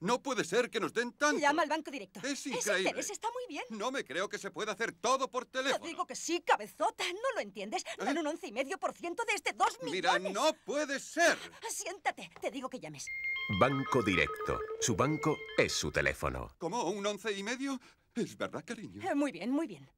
No puede ser que nos den tanto. Llama al banco directo. Es increíble. Ese está muy bien. No me creo que se pueda hacer todo por teléfono. Te digo que sí, cabezota. No lo entiendes. Dan ¿Eh? medio por ciento de este dos millones. Mira, no puede ser. Ah, siéntate. Te digo que llames. Banco directo. Su banco es su teléfono. ¿Cómo? ¿Un once y medio? Es verdad, cariño. Eh, muy bien, muy bien.